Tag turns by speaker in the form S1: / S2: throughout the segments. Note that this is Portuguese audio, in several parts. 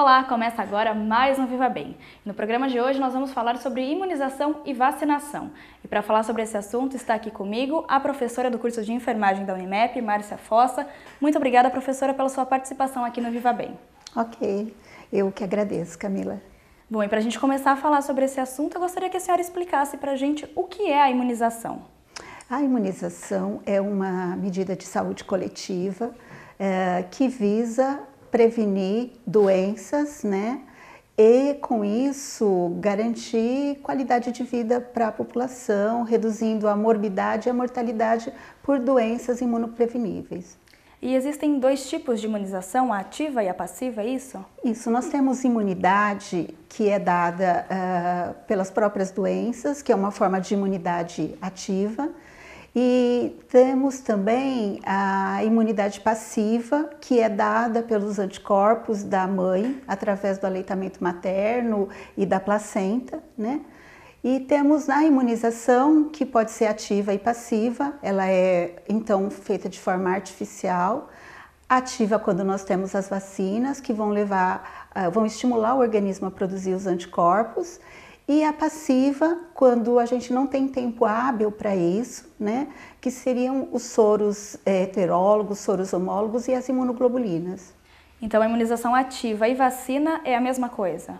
S1: Olá, começa agora mais um Viva Bem. No programa de hoje nós vamos falar sobre imunização e vacinação. E para falar sobre esse assunto está aqui comigo a professora do curso de enfermagem da Unimep, Márcia Fossa. Muito obrigada, professora, pela sua participação aqui no Viva Bem.
S2: Ok, eu que agradeço, Camila.
S1: Bom, e para a gente começar a falar sobre esse assunto, eu gostaria que a senhora explicasse para a gente o que é a imunização.
S2: A imunização é uma medida de saúde coletiva é, que visa prevenir doenças, né? E com isso garantir qualidade de vida para a população, reduzindo a morbidade e a mortalidade por doenças imunopreveníveis.
S1: E existem dois tipos de imunização, a ativa e a passiva, é isso?
S2: Isso, nós temos imunidade que é dada uh, pelas próprias doenças, que é uma forma de imunidade ativa, e temos também a imunidade passiva, que é dada pelos anticorpos da mãe através do aleitamento materno e da placenta, né? E temos a imunização, que pode ser ativa e passiva, ela é então feita de forma artificial, ativa quando nós temos as vacinas, que vão levar, ah, vão estimular o organismo a produzir os anticorpos, e a passiva, quando a gente não tem tempo hábil para isso, né, que seriam os soros é, heterólogos, soros homólogos e as
S1: imunoglobulinas. Então, a imunização ativa e vacina é a mesma coisa?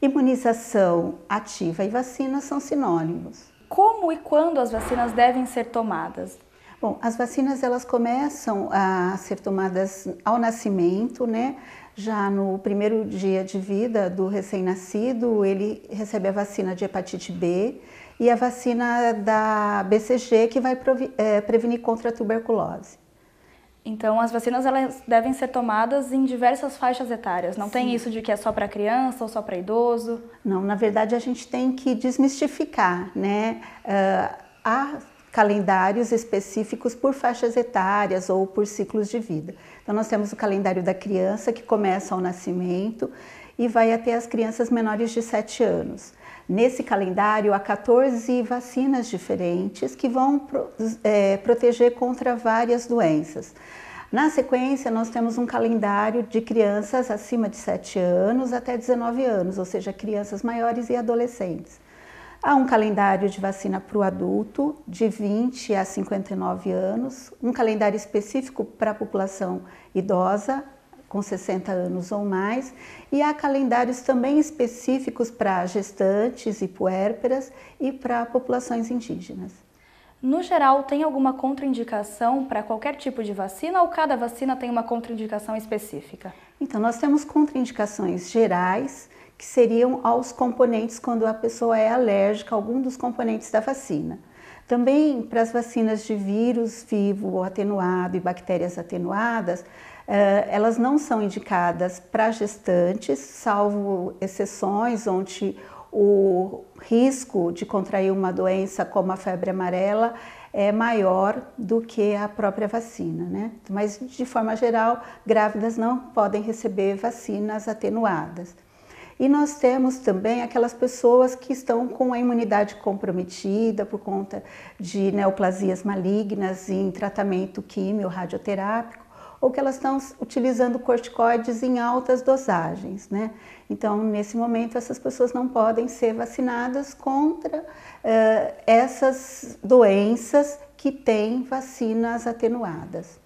S2: Imunização ativa e vacina são sinônimos. Como e quando as
S1: vacinas devem ser tomadas?
S2: Bom, as vacinas elas começam a ser tomadas ao nascimento, né? Já no primeiro dia de vida do recém-nascido, ele recebe a vacina de hepatite B e a vacina da BCG, que vai é, prevenir contra a tuberculose.
S1: Então, as vacinas elas devem ser tomadas em diversas faixas etárias. Não Sim. tem isso de que é só para criança ou só para idoso?
S2: Não, na verdade a gente tem que desmistificar, né? Uh, ah, há calendários específicos por faixas etárias ou por ciclos de vida. Então, nós temos o calendário da criança, que começa ao nascimento e vai até as crianças menores de 7 anos. Nesse calendário, há 14 vacinas diferentes que vão é, proteger contra várias doenças. Na sequência, nós temos um calendário de crianças acima de 7 anos até 19 anos, ou seja, crianças maiores e adolescentes. Há um calendário de vacina para o adulto de 20 a 59 anos, um calendário específico para a população idosa com 60 anos ou mais, e há calendários também específicos para gestantes e puérperas e para populações indígenas.
S1: No geral, tem alguma contraindicação para qualquer tipo de vacina ou cada vacina tem uma contraindicação específica?
S2: Então, nós temos contraindicações gerais que seriam aos componentes quando a pessoa é alérgica a algum dos componentes da vacina. Também para as vacinas de vírus vivo ou atenuado e bactérias atenuadas, eh, elas não são indicadas para gestantes, salvo exceções onde o risco de contrair uma doença como a febre amarela é maior do que a própria vacina, né? Mas de forma geral, grávidas não podem receber vacinas atenuadas. E nós temos também aquelas pessoas que estão com a imunidade comprometida por conta de neoplasias malignas em tratamento químio radioterápico ou que elas estão utilizando corticoides em altas dosagens, né? Então, nesse momento, essas pessoas não podem ser vacinadas contra uh, essas doenças que têm vacinas atenuadas.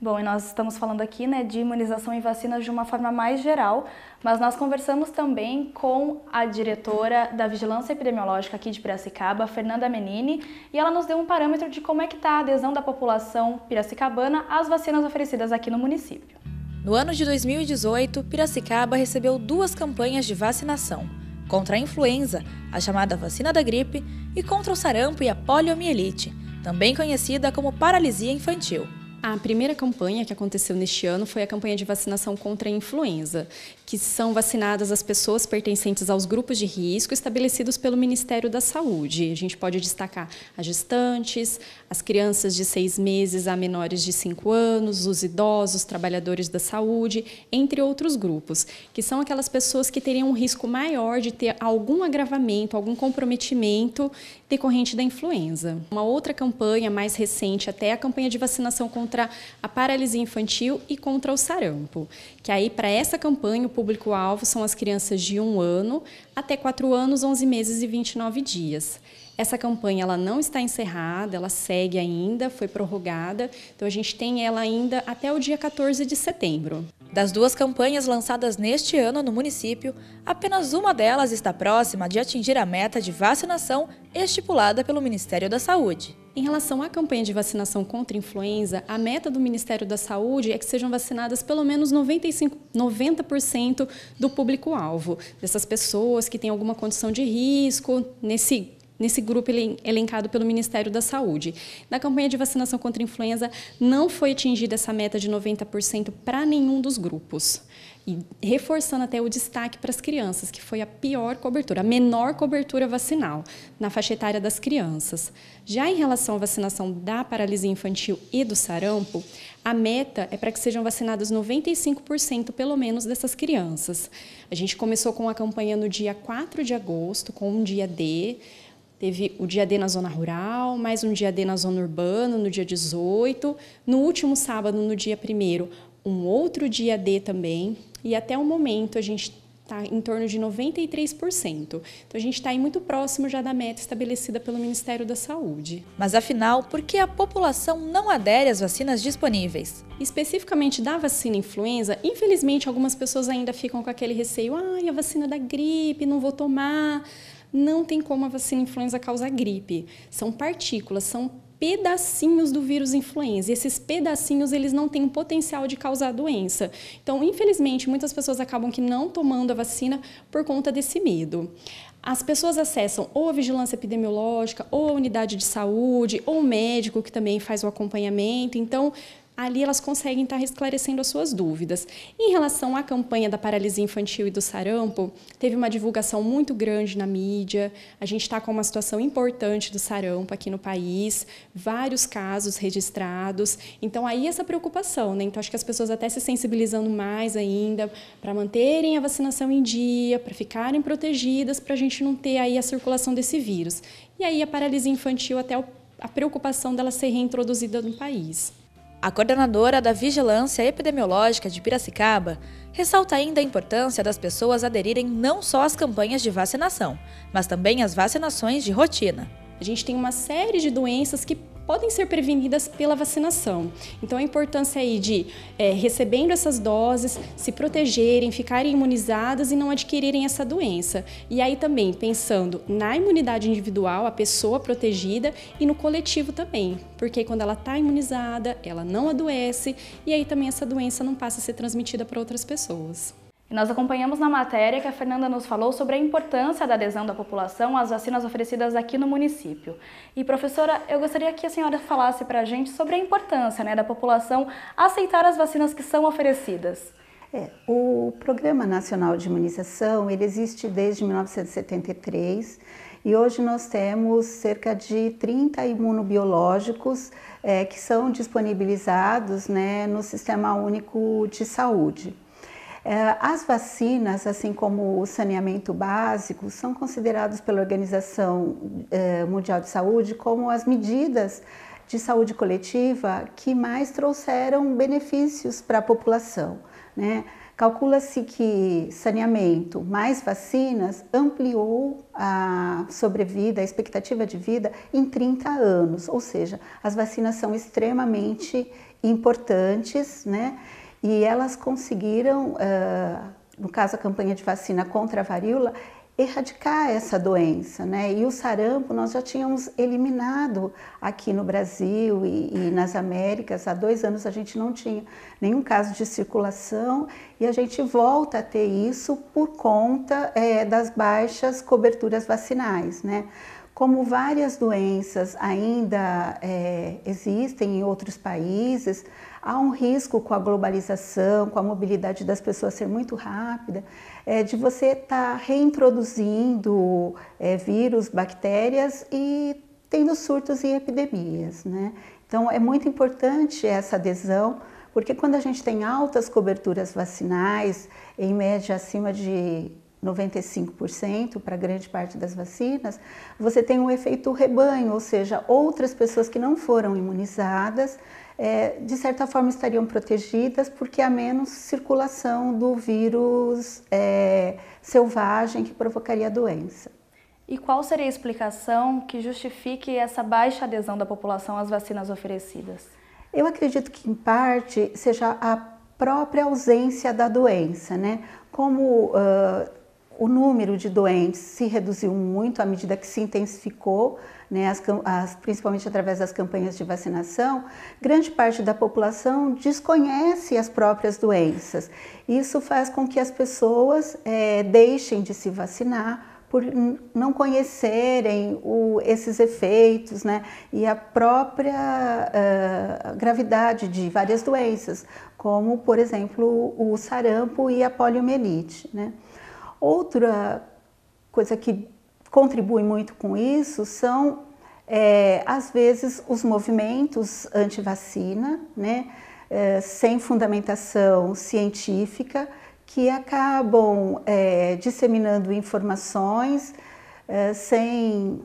S1: Bom, e nós estamos falando aqui né, de imunização e vacinas de uma forma mais geral, mas nós conversamos também com a diretora da Vigilância Epidemiológica aqui de Piracicaba, Fernanda Menini, e ela nos deu um parâmetro de como é que está a adesão da população piracicabana às vacinas oferecidas aqui no município. No ano de 2018, Piracicaba recebeu duas campanhas de vacinação, contra a influenza, a chamada vacina da gripe, e contra o sarampo e a poliomielite,
S3: também conhecida como paralisia infantil. A primeira campanha que aconteceu neste ano foi a campanha de vacinação contra a influenza, que são vacinadas as pessoas pertencentes aos grupos de risco estabelecidos pelo Ministério da Saúde. A gente pode destacar as gestantes, as crianças de seis meses a menores de cinco anos, os idosos, trabalhadores da saúde, entre outros grupos, que são aquelas pessoas que teriam um risco maior de ter algum agravamento, algum comprometimento decorrente da influenza. Uma outra campanha mais recente até é a campanha de vacinação contra a paralisia infantil e contra o sarampo, que aí para essa campanha público-alvo são as crianças de 1 ano até 4 anos, 11 meses e 29 dias. Essa campanha ela não está encerrada, ela segue ainda, foi prorrogada, então a gente tem ela ainda até o dia 14 de setembro. Das duas campanhas lançadas neste ano no município, apenas uma delas está próxima de atingir a meta de vacinação estipulada pelo Ministério da Saúde. Em relação à campanha de vacinação contra a influenza, a meta do Ministério da Saúde é que sejam vacinadas pelo menos 95, 90% do público-alvo, dessas pessoas que têm alguma condição de risco nesse nesse grupo elencado pelo Ministério da Saúde. Na campanha de vacinação contra a influenza, não foi atingida essa meta de 90% para nenhum dos grupos. E reforçando até o destaque para as crianças, que foi a pior cobertura, a menor cobertura vacinal na faixa etária das crianças. Já em relação à vacinação da paralisia infantil e do sarampo, a meta é para que sejam vacinadas 95% pelo menos dessas crianças. A gente começou com a campanha no dia 4 de agosto, com um dia D. Teve o dia D na zona rural, mais um dia D na zona urbana, no dia 18. No último sábado, no dia 1, um outro dia D também. E até o momento a gente está em torno de 93%. Então a gente está muito próximo já da meta estabelecida pelo Ministério da Saúde. Mas afinal, por que a população não adere às vacinas disponíveis? Especificamente da vacina influenza, infelizmente algumas pessoas ainda ficam com aquele receio: ah, a vacina da gripe, não vou tomar. Não tem como a vacina influenza causar gripe. São partículas, são pedacinhos do vírus influenza. E esses pedacinhos, eles não têm o potencial de causar doença. Então, infelizmente, muitas pessoas acabam que não tomando a vacina por conta desse medo. As pessoas acessam ou a vigilância epidemiológica, ou a unidade de saúde, ou o médico que também faz o acompanhamento. Então, ali elas conseguem estar esclarecendo as suas dúvidas. Em relação à campanha da paralisia infantil e do sarampo, teve uma divulgação muito grande na mídia, a gente está com uma situação importante do sarampo aqui no país, vários casos registrados, então aí essa preocupação, né? Então acho que as pessoas até se sensibilizando mais ainda para manterem a vacinação em dia, para ficarem protegidas, para a gente não ter aí a circulação desse vírus. E aí a paralisia infantil até o a preocupação dela ser reintroduzida no país.
S1: A coordenadora da Vigilância Epidemiológica de Piracicaba ressalta ainda a importância das pessoas aderirem não só às campanhas
S3: de vacinação, mas também às vacinações de rotina. A gente tem uma série de doenças que podem ser prevenidas pela vacinação. Então a importância aí de é, recebendo essas doses, se protegerem, ficarem imunizadas e não adquirirem essa doença. E aí também pensando na imunidade individual, a pessoa protegida e no coletivo também, porque quando ela está imunizada, ela não adoece e aí também essa doença não passa a ser transmitida para outras pessoas. E nós acompanhamos na matéria que a Fernanda nos falou sobre
S1: a importância da adesão da população às vacinas oferecidas aqui no município. E professora, eu gostaria que a senhora falasse para a gente sobre a importância né, da população aceitar as vacinas que são oferecidas.
S2: É, o Programa Nacional de Imunização ele existe desde 1973 e hoje nós temos cerca de 30 imunobiológicos é, que são disponibilizados né, no Sistema Único de Saúde. É, as vacinas, assim como o saneamento básico, são considerados pela Organização é, Mundial de Saúde como as medidas de saúde coletiva que mais trouxeram benefícios para a população. Né? Calcula-se que saneamento mais vacinas ampliou a sobrevida, a expectativa de vida em 30 anos, ou seja, as vacinas são extremamente importantes, né? E elas conseguiram, no caso a campanha de vacina contra a varíola, erradicar essa doença, né? E o sarampo nós já tínhamos eliminado aqui no Brasil e, e, nas Américas. Há dois anos a gente não tinha nenhum caso de circulação e a gente volta a ter isso por conta é, das baixas coberturas vacinais, né? Como várias doenças ainda é, existem em outros países, há um risco com a globalização, com a mobilidade das pessoas ser muito rápida, é, de você estar tá reintroduzindo é, vírus, bactérias e tendo surtos e epidemias. Né? Então, é muito importante essa adesão, porque quando a gente tem altas coberturas vacinais, em média acima de 95% para grande parte das vacinas, você tem um efeito rebanho, ou seja, outras pessoas que não foram imunizadas, é, de certa forma estariam protegidas porque há menos circulação do vírus é, selvagem que provocaria a doença.
S1: E qual seria a explicação que justifique essa baixa adesão da população às vacinas oferecidas?
S2: Eu acredito que, em parte, seja a própria ausência da doença, né? Como uh, o número de doentes se reduziu muito à medida que se intensificou, né, as, as, principalmente através das campanhas de vacinação, grande parte da população desconhece as próprias doenças. Isso faz com que as pessoas é, deixem de se vacinar por não conhecerem o, esses efeitos né, e a própria uh, gravidade de várias doenças, como, por exemplo, o sarampo e a poliomielite. Né. Outra coisa que contribui muito com isso são, é, às vezes, os movimentos anti-vacina, né, é, sem fundamentação científica, que acabam é, disseminando informações é, sem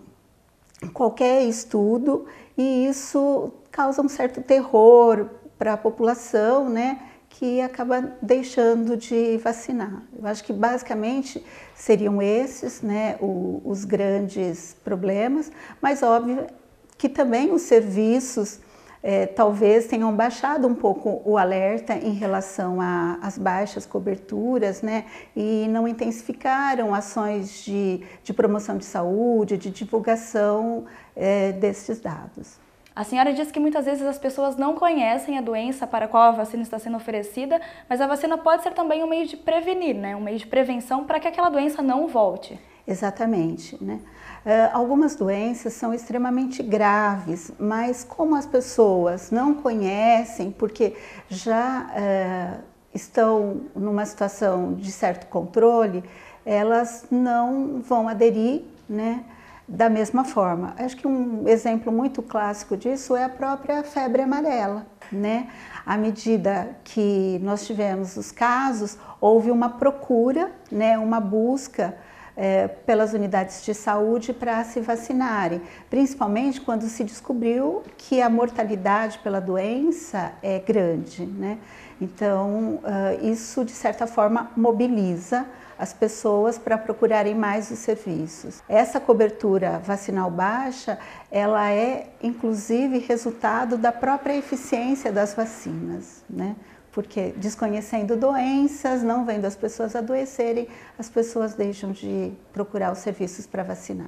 S2: qualquer estudo, e isso causa um certo terror para a população, né? que acaba deixando de vacinar. Eu acho que basicamente seriam esses né, o, os grandes problemas, mas óbvio que também os serviços é, talvez tenham baixado um pouco o alerta em relação às baixas coberturas, né? E não intensificaram ações de, de promoção de saúde, de divulgação é, desses dados.
S1: A senhora disse que muitas vezes as pessoas não conhecem a doença para a qual a vacina está sendo oferecida, mas a vacina pode ser também um meio de prevenir, né? um meio de prevenção para que aquela doença não volte.
S2: Exatamente. Né? Uh, algumas doenças são extremamente graves, mas como as pessoas não conhecem, porque já uh, estão numa situação de certo controle, elas não vão aderir, né? da mesma forma. Acho que um exemplo muito clássico disso é a própria febre amarela, né? À medida que nós tivemos os casos, houve uma procura, né, uma busca é, pelas unidades de saúde para se vacinarem, principalmente quando se descobriu que a mortalidade pela doença é grande, né? Então, uh, isso de certa forma mobiliza as pessoas para procurarem mais os serviços. Essa cobertura vacinal baixa, ela é inclusive resultado da própria eficiência das vacinas, né? Porque desconhecendo doenças, não vendo as pessoas adoecerem, as pessoas deixam de procurar os serviços para vacinar.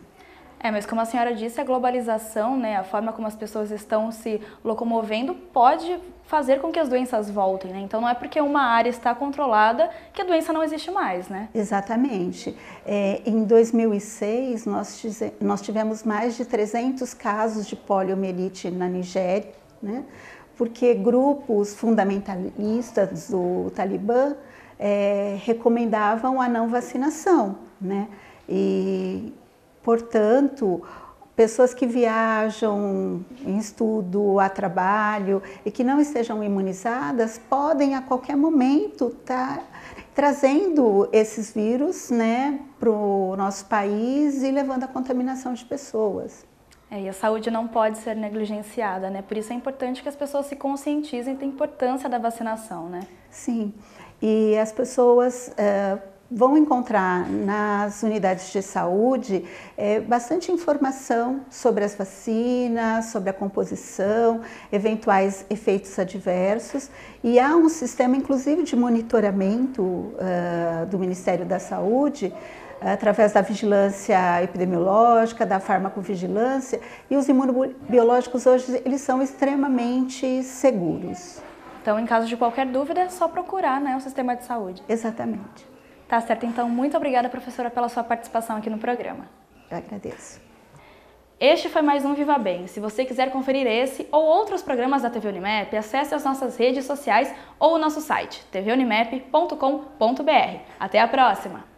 S1: É, mas como a senhora disse, a globalização, né, a forma como as pessoas estão se locomovendo pode fazer com que as doenças voltem, né? Então não é porque uma área está controlada que a doença não existe mais, né?
S2: Exatamente. É, em 2006 nós, nós tivemos mais de 300 casos de poliomielite na Nigéria, né? Porque grupos fundamentalistas do Talibã é, recomendavam a não vacinação, né? E Portanto, pessoas que viajam em estudo, a trabalho e que não estejam imunizadas podem a qualquer momento estar tá trazendo esses vírus né, para o nosso país e levando a
S1: contaminação de pessoas. É, e a saúde não pode ser negligenciada, né? Por isso é importante que as pessoas se conscientizem da importância da vacinação, né?
S2: Sim, e as pessoas. Uh, vão encontrar nas unidades de saúde é, bastante informação sobre as vacinas, sobre a composição, eventuais efeitos adversos e há um sistema inclusive de monitoramento uh, do Ministério da Saúde através da vigilância epidemiológica, da farmacovigilância e os imunobiológicos hoje eles são extremamente seguros.
S1: Então, em caso de qualquer dúvida, é só procurar né, o sistema de saúde. Exatamente. Tá certo, então muito obrigada, professora, pela sua participação aqui no programa.
S2: Eu agradeço.
S1: Este foi mais um Viva Bem. Se você quiser conferir esse ou outros programas da TV Unimap, acesse as nossas redes sociais ou o nosso site tvunimap.com.br. Até a próxima!